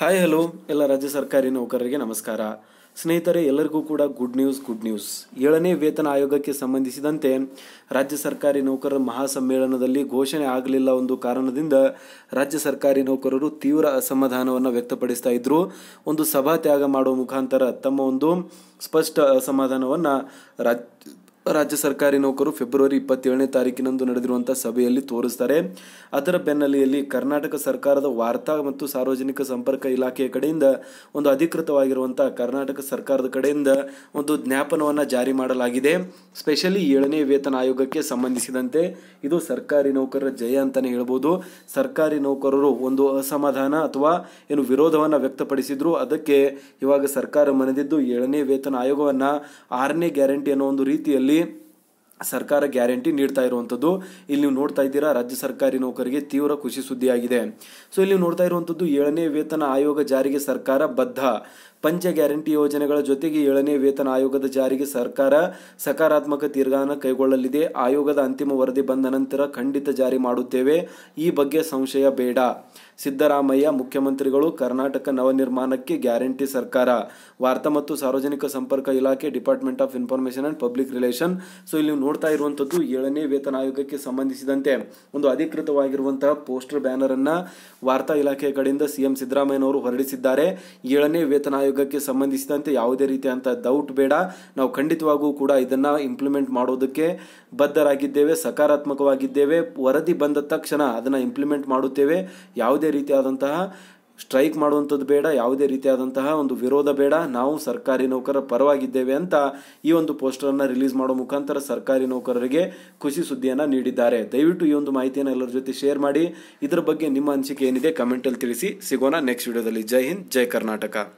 hi hello ಎಲ್ಲ ರಾಜ್ಯ ಸರ್ಕಾರಿ ನೌಕರರಿಗೆ ನಮಸ್ಕಾರ ಸ್ನೇಹಿತರೆ ಎಲ್ಲರಿಗೂ ಕೂಡ ಗುಡ್ ನ್ಯೂಸ್ ಗುಡ್ ನ್ಯೂಸ್ ಏಳನೇ ವೇತನ ಆಯೋಗಕ್ಕೆ ಸಂಬಂಧಿಸಿದಂತೆ ರಾಜ್ಯ ಸರ್ಕಾರಿ ನೌಕರರ ಮಹಾಸಮ್ಮೇಳನದಲ್ಲಿ ಘೋಷಣೆ ಆಗಲಿಲ್ಲ ಒಂದು ಕಾರಣದಿಂದ ರಾಜ್ಯ ಸರ್ಕಾರಿ ನೌಕರರು ತೀವ್ರ ಅಸಮಾಧಾನವನ್ನು ವ್ಯಕ್ತಪಡಿಸ್ತಾ ಇದ್ದರು ಒಂದು ತ್ಯಾಗ ಮಾಡುವ ಮುಖಾಂತರ ತಮ್ಮ ಒಂದು ಸ್ಪಷ್ಟ ಅಸಮಾಧಾನವನ್ನು ರಾಜ್ ರಾಜ್ಯ ಸರ್ಕಾರಿ ನೌಕರು ಫೆಬ್ರವರಿ ಇಪ್ಪತ್ತೇಳನೇ ತಾರೀಕಿನಂದು ನಡೆದಿರುವಂತಹ ಸಭೆಯಲ್ಲಿ ತೋರಿಸ್ತಾರೆ ಅದರ ಬೆನ್ನೆಲೆಯಲ್ಲಿ ಕರ್ನಾಟಕ ಸರ್ಕಾರದ ವಾರ್ತಾ ಮತ್ತು ಸಾರ್ವಜನಿಕ ಸಂಪರ್ಕ ಇಲಾಖೆಯ ಕಡೆಯಿಂದ ಒಂದು ಅಧಿಕೃತವಾಗಿರುವಂತಹ ಕರ್ನಾಟಕ ಸರ್ಕಾರದ ಕಡೆಯಿಂದ ಒಂದು ಜ್ಞಾಪನವನ್ನು ಜಾರಿ ಮಾಡಲಾಗಿದೆ ಸ್ಪೆಷಲಿ ಏಳನೇ ವೇತನ ಆಯೋಗಕ್ಕೆ ಸಂಬಂಧಿಸಿದಂತೆ ಇದು ಸರ್ಕಾರಿ ನೌಕರರ ಜಯ ಅಂತಲೇ ಹೇಳ್ಬೋದು ಸರ್ಕಾರಿ ನೌಕರರು ಒಂದು ಅಸಮಾಧಾನ ಅಥವಾ ಏನು ವಿರೋಧವನ್ನು ವ್ಯಕ್ತಪಡಿಸಿದ್ರು ಅದಕ್ಕೆ ಇವಾಗ ಸರ್ಕಾರ ಮನೆದಿದ್ದು ಏಳನೇ ವೇತನ ಆಯೋಗವನ್ನು ಆರನೇ ಗ್ಯಾರಂಟಿ ಅನ್ನೋ ಒಂದು ರೀತಿಯಲ್ಲಿ Italy ಸರ್ಕಾರ ಗ್ಯಾರಂಟಿ ನೀಡ್ತಾ ಇರುವಂಥದ್ದು ಇಲ್ಲಿ ನೀವು ನೋಡ್ತಾ ಇದ್ದೀರಾ ರಾಜ್ಯ ಸರ್ಕಾರಿ ನೌಕರಿಗೆ ತೀವ್ರ ಖುಷಿ ಸುದ್ದಿಯಾಗಿದೆ ಸೊ ಇಲ್ಲಿ ನೋಡ್ತಾ ಇರುವಂಥದ್ದು ಏಳನೇ ವೇತನ ಆಯೋಗ ಜಾರಿಗೆ ಸರ್ಕಾರ ಬದ್ಧ ಪಂಚ ಗ್ಯಾರಂಟಿ ಯೋಜನೆಗಳ ಜೊತೆಗೆ ಏಳನೇ ವೇತನ ಆಯೋಗದ ಜಾರಿಗೆ ಸರ್ಕಾರ ಸಕಾರಾತ್ಮಕ ತೀರ್ಮಾನ ಕೈಗೊಳ್ಳಲಿದೆ ಆಯೋಗದ ಅಂತಿಮ ವರದಿ ಬಂದ ನಂತರ ಖಂಡಿತ ಜಾರಿ ಮಾಡುತ್ತೇವೆ ಈ ಬಗ್ಗೆ ಸಂಶಯ ಬೇಡ ಸಿದ್ದರಾಮಯ್ಯ ಮುಖ್ಯಮಂತ್ರಿಗಳು ಕರ್ನಾಟಕ ನವನಿರ್ಮಾಣಕ್ಕೆ ಗ್ಯಾರಂಟಿ ಸರ್ಕಾರ ವಾರ್ತಾ ಮತ್ತು ಸಾರ್ವಜನಿಕ ಸಂಪರ್ಕ ಇಲಾಖೆ department of information and public relation so ಇಲ್ಲಿ ನೋಡ್ತಾ ಇರುವಂಥದ್ದು ಏಳನೇ ವೇತನ ಆಯೋಗಕ್ಕೆ ಸಂಬಂಧಿಸಿದಂತೆ ಒಂದು ಅಧಿಕೃತವಾಗಿರುವಂತಹ ಪೋಸ್ಟರ್ ಬ್ಯಾನರ್ ಅನ್ನ ವಾರ್ತಾ ಇಲಾಖೆ ಕಡೆಯಿಂದ ಸಿಎಂ ಸಿದ್ದರಾಮಯ್ಯನವರು ಹೊರಡಿಸಿದ್ದಾರೆ ಏಳನೇ ವೇತನ ಆಯೋಗಕ್ಕೆ ಸಂಬಂಧಿಸಿದಂತೆ ಯಾವುದೇ ರೀತಿಯಂಥ ಡೌಟ್ ಬೇಡ ನಾವು ಖಂಡಿತವಾಗೂ ಕೂಡ ಇದನ್ನ ಇಂಪ್ಲಿಮೆಂಟ್ ಮಾಡೋದಕ್ಕೆ ಬದ್ಧರಾಗಿದ್ದೇವೆ ಸಕಾರಾತ್ಮಕವಾಗಿದ್ದೇವೆ ವರದಿ ಬಂದ ತಕ್ಷಣ ಅದನ್ನ ಇಂಪ್ಲಿಮೆಂಟ್ ಮಾಡುತ್ತೇವೆ ಯಾವುದೇ ರೀತಿಯಾದಂತಹ ಸ್ಟ್ರೈಕ್ ಮಾಡುವಂಥದ್ದು ಬೇಡ ಯಾವುದೇ ರೀತಿಯಾದಂತಹ ಒಂದು ವಿರೋಧ ಬೇಡ ನಾವು ಸರ್ಕಾರಿ ನೌಕರರ ಪರವಾಗಿದ್ದೇವೆ ಅಂತ ಈ ಒಂದು ಪೋಸ್ಟರನ್ನು ರಿಲೀಸ್ ಮಾಡೋ ಮುಖಾಂತರ ಸರ್ಕಾರಿ ನೌಕರರಿಗೆ ಖುಷಿ ಸುದ್ದಿಯನ್ನು ನೀಡಿದ್ದಾರೆ ದಯವಿಟ್ಟು ಈ ಒಂದು ಮಾಹಿತಿಯನ್ನು ಎಲ್ಲರ ಜೊತೆ ಶೇರ್ ಮಾಡಿ ಇದರ ಬಗ್ಗೆ ನಿಮ್ಮ ಅನಿಸಿಕೆ ಏನಿದೆ ಕಮೆಂಟಲ್ಲಿ ತಿಳಿಸಿ ಸಿಗೋಣ ನೆಕ್ಸ್ಟ್ ವಿಡಿಯೋದಲ್ಲಿ ಜೈ ಹಿಂದ್ ಜೈ ಕರ್ನಾಟಕ